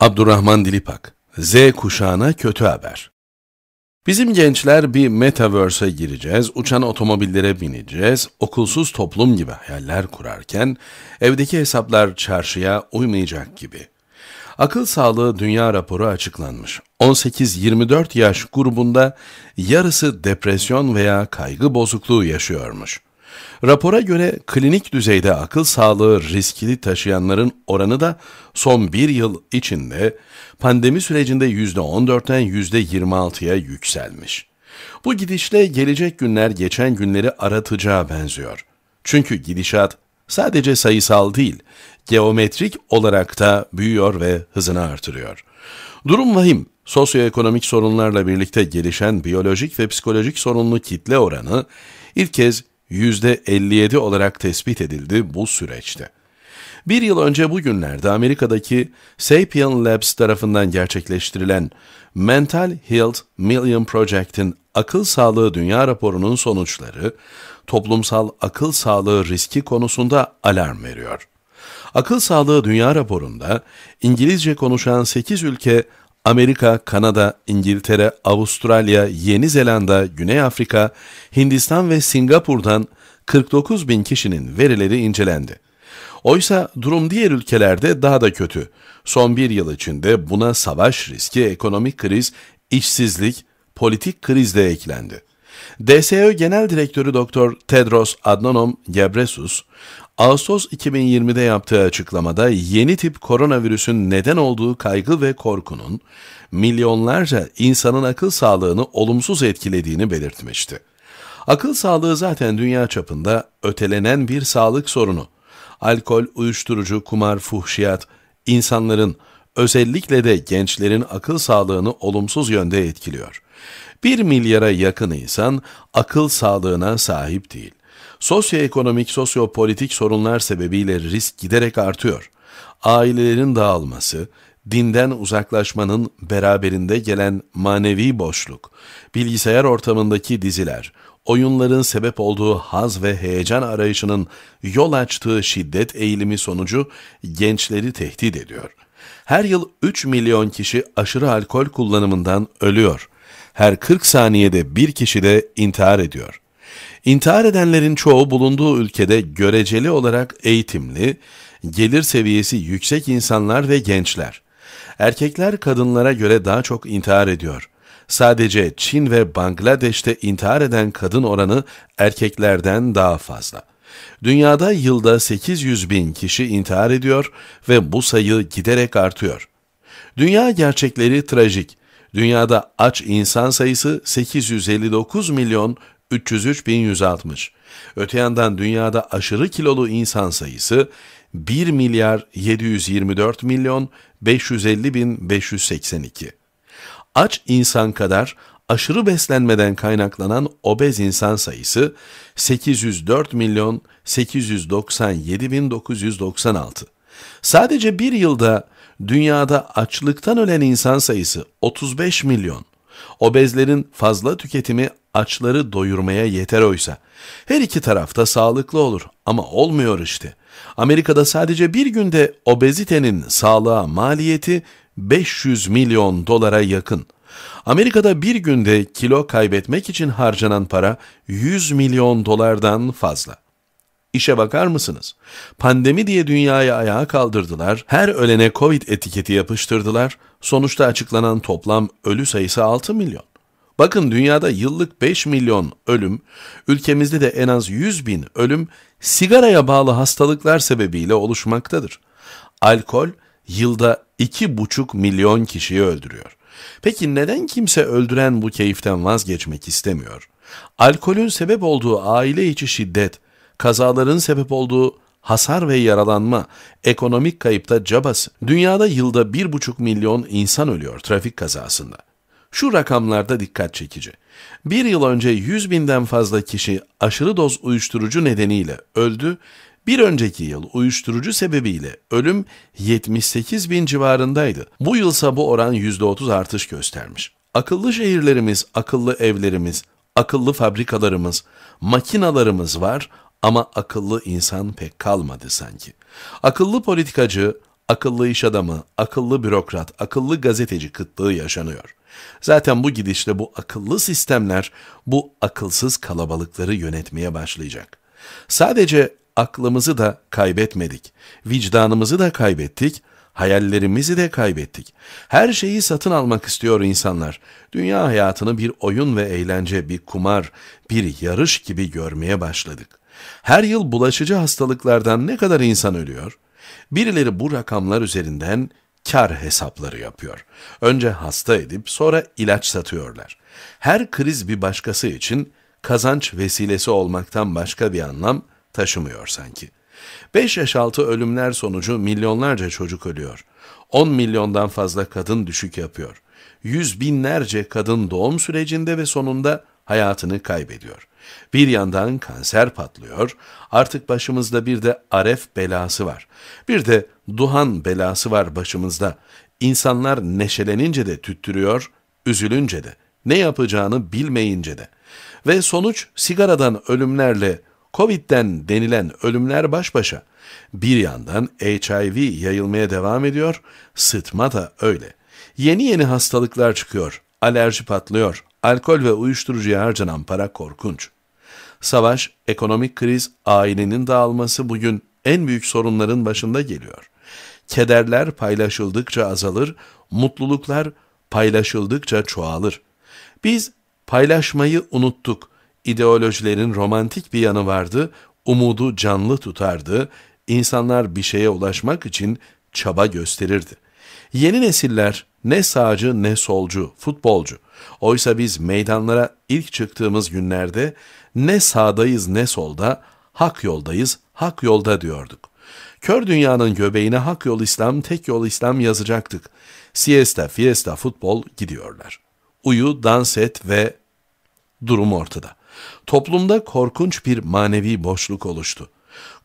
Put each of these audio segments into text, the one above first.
Abdurrahman Dilipak, Z kuşağına kötü haber. Bizim gençler bir metaverse'e gireceğiz, uçan otomobillere bineceğiz, okulsuz toplum gibi hayaller kurarken evdeki hesaplar çarşıya uymayacak gibi. Akıl Sağlığı Dünya raporu açıklanmış. 18-24 yaş grubunda yarısı depresyon veya kaygı bozukluğu yaşıyormuş. Rapora göre klinik düzeyde akıl sağlığı riskli taşıyanların oranı da son bir yıl içinde pandemi sürecinde %14'ten %26'ya yükselmiş. Bu gidişle gelecek günler geçen günleri aratacağı benziyor. Çünkü gidişat sadece sayısal değil, geometrik olarak da büyüyor ve hızını artırıyor. Durum vahim. Sosyoekonomik sorunlarla birlikte gelişen biyolojik ve psikolojik sorunlu kitle oranı ilk kez %57 olarak tespit edildi bu süreçte. Bir yıl önce bugünlerde Amerika'daki Sapien Labs tarafından gerçekleştirilen Mental Health Million Project'in akıl sağlığı dünya raporunun sonuçları, toplumsal akıl sağlığı riski konusunda alarm veriyor. Akıl Sağlığı Dünya raporunda İngilizce konuşan 8 ülke Amerika, Kanada, İngiltere, Avustralya, Yeni Zelanda, Güney Afrika, Hindistan ve Singapur'dan 49 bin kişinin verileri incelendi. Oysa durum diğer ülkelerde daha da kötü. Son bir yıl içinde buna savaş riski, ekonomik kriz, işsizlik, politik kriz de eklendi. DSO Genel Direktörü Dr. Tedros Adnanom Gebresus Ağustos 2020'de yaptığı açıklamada yeni tip koronavirüsün neden olduğu kaygı ve korkunun milyonlarca insanın akıl sağlığını olumsuz etkilediğini belirtmişti. Akıl sağlığı zaten dünya çapında ötelenen bir sağlık sorunu. Alkol, uyuşturucu, kumar, fuhşiyat insanların özellikle de gençlerin akıl sağlığını olumsuz yönde etkiliyor. Bir milyara yakın insan akıl sağlığına sahip değil. Sosyoekonomik, sosyopolitik sorunlar sebebiyle risk giderek artıyor. Ailelerin dağılması, dinden uzaklaşmanın beraberinde gelen manevi boşluk, bilgisayar ortamındaki diziler, oyunların sebep olduğu haz ve heyecan arayışının yol açtığı şiddet eğilimi sonucu gençleri tehdit ediyor. Her yıl 3 milyon kişi aşırı alkol kullanımından ölüyor. Her 40 saniyede bir kişi de intihar ediyor. İntihar edenlerin çoğu bulunduğu ülkede göreceli olarak eğitimli, gelir seviyesi yüksek insanlar ve gençler. Erkekler kadınlara göre daha çok intihar ediyor. Sadece Çin ve Bangladeş'te intihar eden kadın oranı erkeklerden daha fazla. Dünyada yılda 800 bin kişi intihar ediyor ve bu sayı giderek artıyor. Dünya gerçekleri trajik. Dünyada aç insan sayısı 859 milyon 303.160. Öte yandan dünyada aşırı kilolu insan sayısı 1 milyar 724 milyon 550 bin 582. Aç insan kadar aşırı beslenmeden kaynaklanan obez insan sayısı 804 milyon 897 bin 996. Sadece bir yılda dünyada açlıktan ölen insan sayısı 35 milyon Obezlerin fazla tüketimi açları doyurmaya yeter oysa. Her iki tarafta sağlıklı olur ama olmuyor işte. Amerika'da sadece bir günde obezitenin sağlığa maliyeti 500 milyon dolara yakın. Amerika'da bir günde kilo kaybetmek için harcanan para 100 milyon dolardan fazla. İşe bakar mısınız? Pandemi diye dünyayı ayağa kaldırdılar, her ölene Covid etiketi yapıştırdılar, Sonuçta açıklanan toplam ölü sayısı 6 milyon. Bakın dünyada yıllık 5 milyon ölüm, ülkemizde de en az 100 bin ölüm sigaraya bağlı hastalıklar sebebiyle oluşmaktadır. Alkol yılda 2,5 milyon kişiyi öldürüyor. Peki neden kimse öldüren bu keyiften vazgeçmek istemiyor? Alkolün sebep olduğu aile içi şiddet, kazaların sebep olduğu hasar ve yaralanma, ekonomik kayıpta cabası. Dünyada yılda 1,5 milyon insan ölüyor trafik kazasında. Şu rakamlarda dikkat çekici. Bir yıl önce 100 binden fazla kişi aşırı doz uyuşturucu nedeniyle öldü, bir önceki yıl uyuşturucu sebebiyle ölüm 78 bin civarındaydı. Bu yılsa bu oran %30 artış göstermiş. Akıllı şehirlerimiz, akıllı evlerimiz, akıllı fabrikalarımız, makinalarımız var ama akıllı insan pek kalmadı sanki. Akıllı politikacı, akıllı iş adamı, akıllı bürokrat, akıllı gazeteci kıtlığı yaşanıyor. Zaten bu gidişle bu akıllı sistemler bu akılsız kalabalıkları yönetmeye başlayacak. Sadece aklımızı da kaybetmedik, vicdanımızı da kaybettik, hayallerimizi de kaybettik. Her şeyi satın almak istiyor insanlar. Dünya hayatını bir oyun ve eğlence, bir kumar, bir yarış gibi görmeye başladık. Her yıl bulaşıcı hastalıklardan ne kadar insan ölüyor? Birileri bu rakamlar üzerinden kar hesapları yapıyor. Önce hasta edip sonra ilaç satıyorlar. Her kriz bir başkası için kazanç vesilesi olmaktan başka bir anlam taşımıyor sanki. 5 yaş altı ölümler sonucu milyonlarca çocuk ölüyor. 10 milyondan fazla kadın düşük yapıyor. Yüz binlerce kadın doğum sürecinde ve sonunda hayatını kaybediyor. Bir yandan kanser patlıyor, artık başımızda bir de aref belası var. Bir de duhan belası var başımızda. İnsanlar neşelenince de tüttürüyor, üzülünce de, ne yapacağını bilmeyince de. Ve sonuç sigaradan ölümlerle Covid'den denilen ölümler baş başa. Bir yandan HIV yayılmaya devam ediyor, sıtma da öyle. Yeni yeni hastalıklar çıkıyor, alerji patlıyor, alkol ve uyuşturucuya harcanan para korkunç. Savaş, ekonomik kriz, ailenin dağılması bugün en büyük sorunların başında geliyor. Kederler paylaşıldıkça azalır, mutluluklar paylaşıldıkça çoğalır. Biz paylaşmayı unuttuk. İdeolojilerin romantik bir yanı vardı, umudu canlı tutardı, insanlar bir şeye ulaşmak için çaba gösterirdi. Yeni nesiller ne sağcı ne solcu, futbolcu. Oysa biz meydanlara ilk çıktığımız günlerde ne sağdayız ne solda, hak yoldayız, hak yolda diyorduk. Kör dünyanın göbeğine hak yol İslam, tek yol İslam yazacaktık. Siesta, fiesta, futbol gidiyorlar. Uyu, dans et ve durum ortada. Toplumda korkunç bir manevi boşluk oluştu.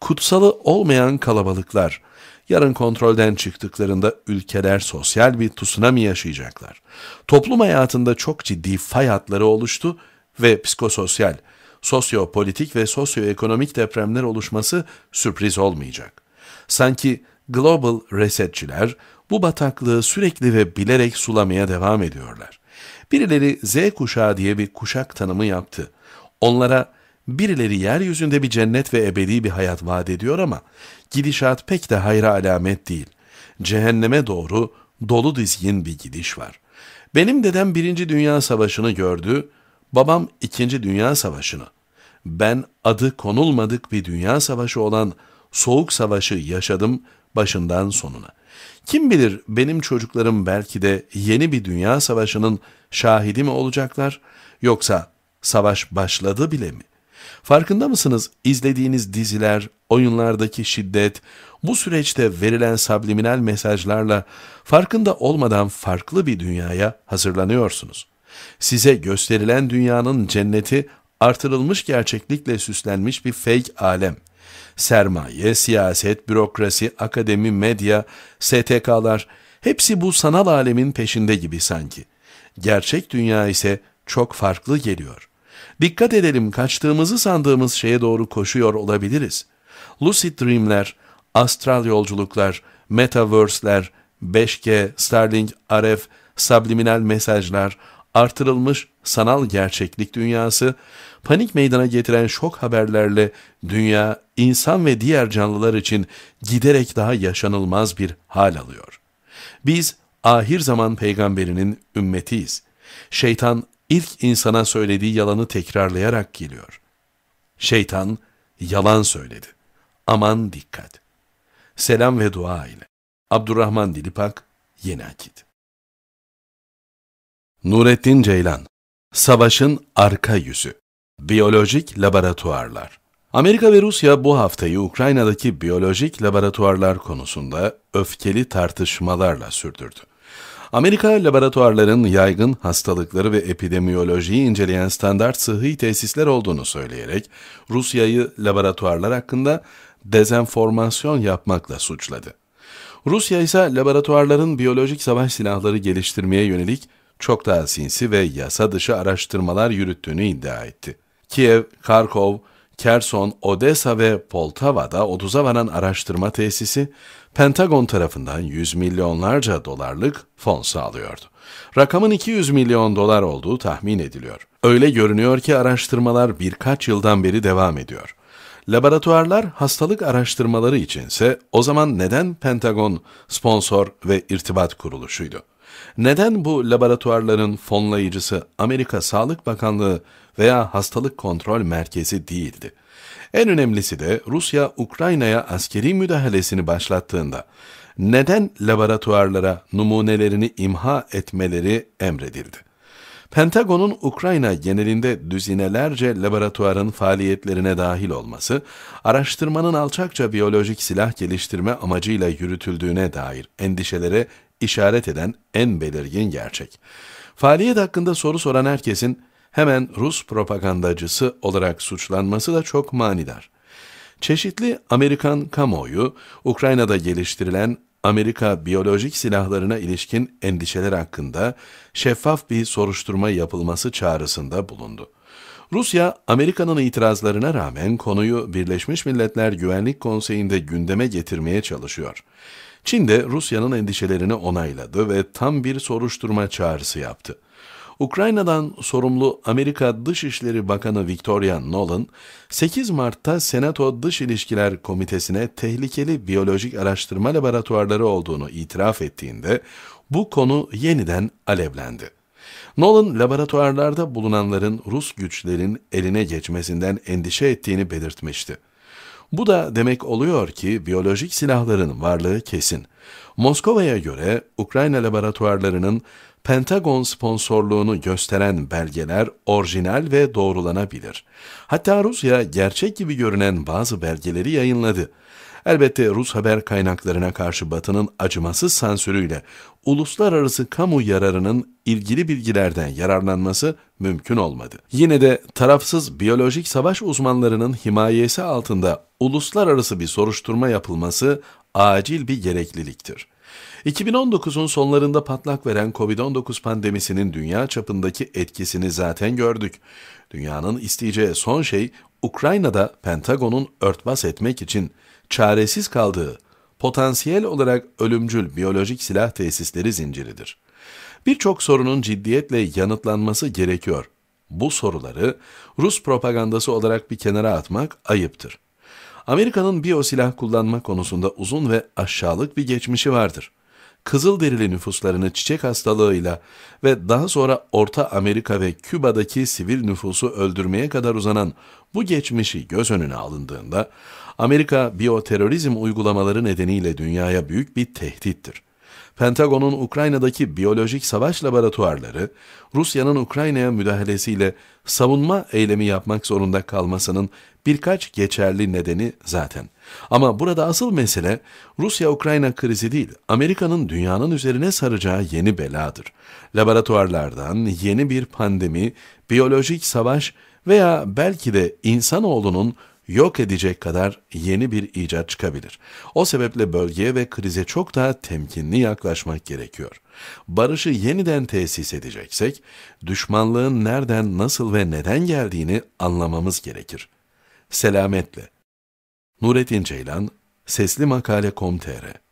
Kutsalı olmayan kalabalıklar, yarın kontrolden çıktıklarında ülkeler sosyal bir tsunami yaşayacaklar. Toplum hayatında çok ciddi fay hatları oluştu ve psikososyal, sosyopolitik ve sosyoekonomik depremler oluşması sürpriz olmayacak. Sanki global resetçiler bu bataklığı sürekli ve bilerek sulamaya devam ediyorlar. Birileri Z kuşağı diye bir kuşak tanımı yaptı. Onlara birileri yeryüzünde bir cennet ve ebedi bir hayat vaat ediyor ama gidişat pek de hayra alamet değil. Cehenneme doğru dolu dizgin bir gidiş var. Benim dedem Birinci Dünya Savaşı'nı gördü, Babam 2. Dünya Savaşı'nı, ben adı konulmadık bir dünya savaşı olan Soğuk Savaşı yaşadım başından sonuna. Kim bilir benim çocuklarım belki de yeni bir dünya savaşının şahidi mi olacaklar yoksa savaş başladı bile mi? Farkında mısınız izlediğiniz diziler, oyunlardaki şiddet, bu süreçte verilen subliminal mesajlarla farkında olmadan farklı bir dünyaya hazırlanıyorsunuz. Size gösterilen dünyanın cenneti artırılmış gerçeklikle süslenmiş bir fake alem. Sermaye, siyaset, bürokrasi, akademi, medya, STK'lar hepsi bu sanal alemin peşinde gibi sanki. Gerçek dünya ise çok farklı geliyor. Dikkat edelim kaçtığımızı sandığımız şeye doğru koşuyor olabiliriz. Lucid Dream'ler, astral yolculuklar, metaverse'ler, 5G, Starlink, RF, subliminal mesajlar, artırılmış sanal gerçeklik dünyası, panik meydana getiren şok haberlerle dünya insan ve diğer canlılar için giderek daha yaşanılmaz bir hal alıyor. Biz ahir zaman peygamberinin ümmetiyiz. Şeytan ilk insana söylediği yalanı tekrarlayarak geliyor. Şeytan yalan söyledi. Aman dikkat. Selam ve dua ile. Abdurrahman Dilipak, Yeni Akit. Nurettin Ceylan Savaşın Arka Yüzü Biyolojik Laboratuvarlar Amerika ve Rusya bu haftayı Ukrayna'daki biyolojik laboratuvarlar konusunda öfkeli tartışmalarla sürdürdü. Amerika, laboratuvarların yaygın hastalıkları ve epidemiyolojiyi inceleyen standart sıhhi tesisler olduğunu söyleyerek Rusya'yı laboratuvarlar hakkında dezenformasyon yapmakla suçladı. Rusya ise laboratuvarların biyolojik savaş silahları geliştirmeye yönelik çok daha sinsi ve yasa dışı araştırmalar yürüttüğünü iddia etti. Kiev, Karkov, Kerson, Odessa ve Poltava'da 30'a varan araştırma tesisi, Pentagon tarafından 100 milyonlarca dolarlık fon sağlıyordu. Rakamın 200 milyon dolar olduğu tahmin ediliyor. Öyle görünüyor ki araştırmalar birkaç yıldan beri devam ediyor. Laboratuvarlar hastalık araştırmaları içinse o zaman neden Pentagon sponsor ve irtibat kuruluşuydu? Neden bu laboratuvarların fonlayıcısı Amerika Sağlık Bakanlığı veya Hastalık Kontrol Merkezi değildi? En önemlisi de Rusya Ukrayna'ya askeri müdahalesini başlattığında neden laboratuvarlara numunelerini imha etmeleri emredildi? Pentagon'un Ukrayna genelinde düzinelerce laboratuvarın faaliyetlerine dahil olması, araştırmanın alçakça biyolojik silah geliştirme amacıyla yürütüldüğüne dair endişelere işaret eden en belirgin gerçek. Faaliyet hakkında soru soran herkesin hemen Rus propagandacısı olarak suçlanması da çok manidar. Çeşitli Amerikan kamuoyu, Ukrayna'da geliştirilen Amerika biyolojik silahlarına ilişkin endişeler hakkında şeffaf bir soruşturma yapılması çağrısında bulundu. Rusya, Amerika'nın itirazlarına rağmen konuyu Birleşmiş Milletler Güvenlik Konseyi'nde gündeme getirmeye çalışıyor. Çin de Rusya'nın endişelerini onayladı ve tam bir soruşturma çağrısı yaptı. Ukrayna'dan sorumlu Amerika Dışişleri Bakanı Victoria Nolan, 8 Mart'ta Senato Dış İlişkiler Komitesi'ne tehlikeli biyolojik araştırma laboratuvarları olduğunu itiraf ettiğinde bu konu yeniden alevlendi. Nolan, laboratuvarlarda bulunanların Rus güçlerin eline geçmesinden endişe ettiğini belirtmişti. Bu da demek oluyor ki biyolojik silahların varlığı kesin. Moskova'ya göre Ukrayna laboratuvarlarının Pentagon sponsorluğunu gösteren belgeler orijinal ve doğrulanabilir. Hatta Rusya gerçek gibi görünen bazı belgeleri yayınladı. Elbette Rus haber kaynaklarına karşı Batı'nın acımasız sansürüyle uluslararası kamu yararının ilgili bilgilerden yararlanması mümkün olmadı. Yine de tarafsız biyolojik savaş uzmanlarının himayesi altında uluslararası bir soruşturma yapılması acil bir gerekliliktir. 2019'un sonlarında patlak veren COVID-19 pandemisinin dünya çapındaki etkisini zaten gördük. Dünyanın isteyeceği son şey Ukrayna'da Pentagon'un örtbas etmek için çaresiz kaldığı potansiyel olarak ölümcül biyolojik silah tesisleri zinciridir. Birçok sorunun ciddiyetle yanıtlanması gerekiyor. Bu soruları Rus propagandası olarak bir kenara atmak ayıptır. Amerika'nın biyosilah kullanma konusunda uzun ve aşağılık bir geçmişi vardır. Kızılderili nüfuslarını çiçek hastalığıyla ve daha sonra Orta Amerika ve Küba'daki sivil nüfusu öldürmeye kadar uzanan bu geçmişi göz önüne alındığında, Amerika biyoterörizm uygulamaları nedeniyle dünyaya büyük bir tehdittir. Pentagon'un Ukrayna'daki biyolojik savaş laboratuvarları, Rusya'nın Ukrayna'ya müdahalesiyle savunma eylemi yapmak zorunda kalmasının birkaç geçerli nedeni zaten. Ama burada asıl mesele Rusya-Ukrayna krizi değil, Amerika'nın dünyanın üzerine saracağı yeni beladır. Laboratuvarlardan yeni bir pandemi, biyolojik savaş veya belki de insanoğlunun yok edecek kadar yeni bir icat çıkabilir. O sebeple bölgeye ve krize çok daha temkinli yaklaşmak gerekiyor. Barışı yeniden tesis edeceksek, düşmanlığın nereden, nasıl ve neden geldiğini anlamamız gerekir. Selametle. Nurettin Ceylan, Sesli Makale.com.tr